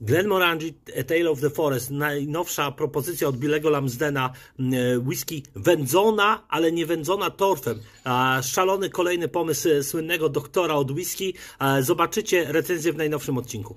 Glenmorangie A Tale of the Forest, najnowsza propozycja od Bilego Lamsdena, mm, e, whisky wędzona, ale nie wędzona torfem. Szalony kolejny pomysł e, słynnego doktora od whisky. Zobaczycie recenzję w najnowszym odcinku.